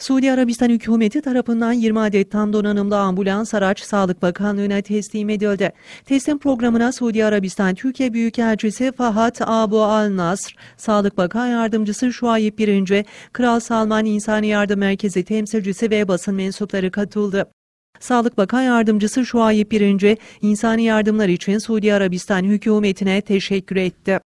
Suudi Arabistan hükümeti tarafından 20 adet tam donanımlı ambulans araç Sağlık Bakanlığı'na teslim edildi. Teslim programına Suudi Arabistan Türkiye Büyükelçisi Fahat Abu Al Nasr, Sağlık Bakan Yardımcısı Şuayip Birinci, Kral Salman İnsani Yardım Merkezi temsilcisi ve basın mensupları katıldı. Sağlık Bakan Yardımcısı Şuayip Birinci, insani yardımlar için Suudi Arabistan hükümetine teşekkür etti.